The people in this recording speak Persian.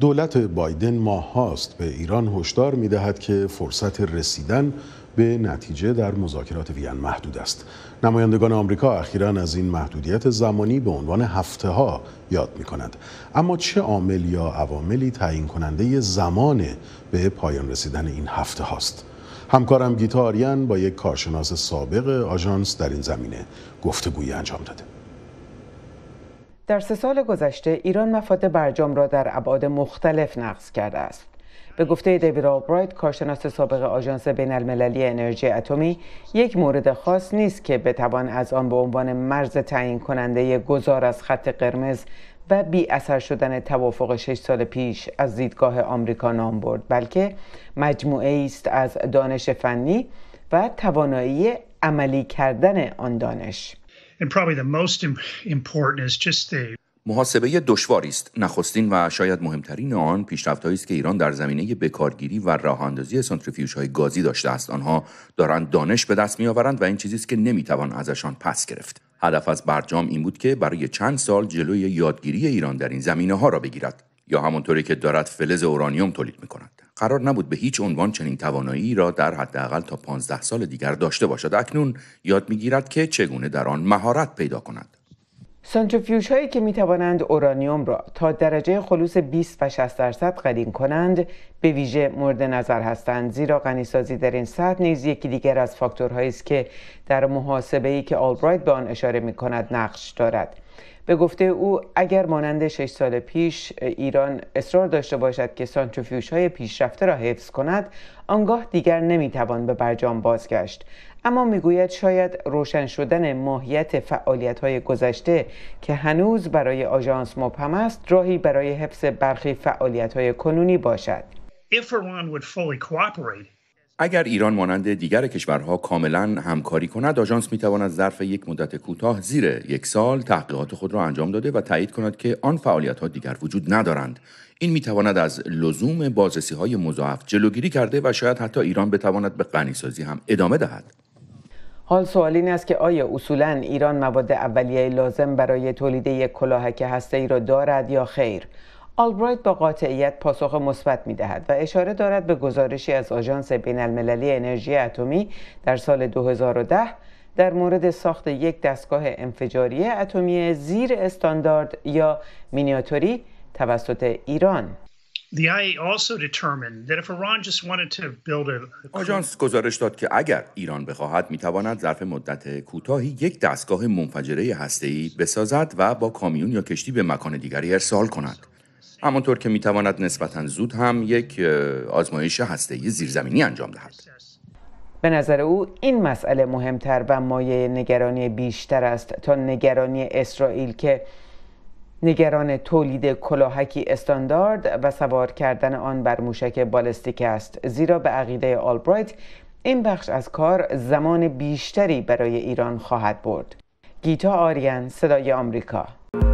دولت بایدن ماه هاست به ایران هشدار می دهد که فرصت رسیدن به نتیجه در مذاکرات وین محدود است نمایندگان آمریکا اخیرا از این محدودیت زمانی به عنوان هفته ها یاد می کنند اما چه عامل یا عواملی تعیین کننده زمان به پایان رسیدن این هفته هاست همکارم گیتاریان با یک کارشناس سابق آژانس در این زمینه گفتگویی انجام داده در سه سال گذشته ایران مفاد برجام را در ابعاد مختلف نقض کرده است به گفته دیوید آلبرایت کارشناس سابق آژانس بین المللی انرژی اتمی یک مورد خاص نیست که بتوان از آن به عنوان مرز تعیین کننده گذار از خط قرمز و بی اثر شدن توافق شش سال پیش از دیدگاه آمریکا نام برد بلکه مجموعه است از دانش فنی و توانایی عملی کردن آن دانش محاسبه دشواری است نخستین و شاید مهمترین آن پیشرفتهایی است که ایران در زمینه بکارگیری و راهاندازی اندازی های گازی داشته است آنها دارند دانش به دست میآورند و این چیزی است که نمیتوان ازشان پس گرفت هدف از برجام این بود که برای چند سال جلوی یادگیری ایران در این زمینه ها را بگیرد یا همانطوری که دارد فلز اورانیوم تولید می قرار نبود به هیچ عنوان چنین توانایی را در حداقل تا 15 سال دیگر داشته باشد اکنون یاد میگیرد که چگونه در آن مهارت پیدا کند سانتریفیوژهایی هایی که می توانند اورانیوم را تا درجه خلوص 20 و 60 درصد قدیم کنند به ویژه مورد نظر هستند زیرا غنیسازی در این سطح نیز یکی دیگر از فاکتورهایی است که در محاسبه ای که آلبرایت به آن اشاره می کند نقش دارد به گفته او اگر مانند شش سال پیش ایران اصرار داشته باشد که سانتروفیوش های پیشرفته را حفظ کند آنگاه دیگر نمیتوان به برجام بازگشت اما میگوید شاید روشن شدن ماهیت فعالیت های گذشته که هنوز برای آژانس مبهم است راهی برای حفظ برخی فعالیت های کنونی باشد اگر ایران مانند دیگر کشورها کاملا همکاری کند آژانس میتواند ظرف یک مدت کوتاه زیر یک سال تحقیقات خود را انجام داده و تایید کند که آن فعالیت ها دیگر وجود ندارند این میتواند از لزوم بازرسی های مضاعف جلوگیری کرده و شاید حتی ایران بتواند به غنیسازی هم ادامه دهد حال سوال این است که آیا اصولا ایران مواد اولیه لازم برای تولید یک کلاهک هسته ای را دارد یا خیر آلبرایت با قاطعیت پاسخ مثبت می و اشاره دارد به گزارشی از آژانس بین المللی انرژی اتمی در سال 2010 در مورد ساخت یک دستگاه انفجاری اتمی زیر استاندارد یا مینیاتوری توسط ایران آژانس گزارش داد که اگر ایران بخواهد میتواند ظرف مدت کوتاهی یک دستگاه منفجره هسته‌ای بسازد و با کامیون یا کشتی به مکان دیگری ارسال کند همانطور که میتواند نسبتا زود هم یک آزمایش هسته زیرزمینی انجام دهد به نظر او این مسئله مهمتر و مایه نگرانی بیشتر است تا نگرانی اسرائیل که نگران تولید کلاهکی استاندارد و سوار کردن آن بر موشک بالستیک است زیرا به عقیده آلبرایت این بخش از کار زمان بیشتری برای ایران خواهد برد گیتا آریان صدای آمریکا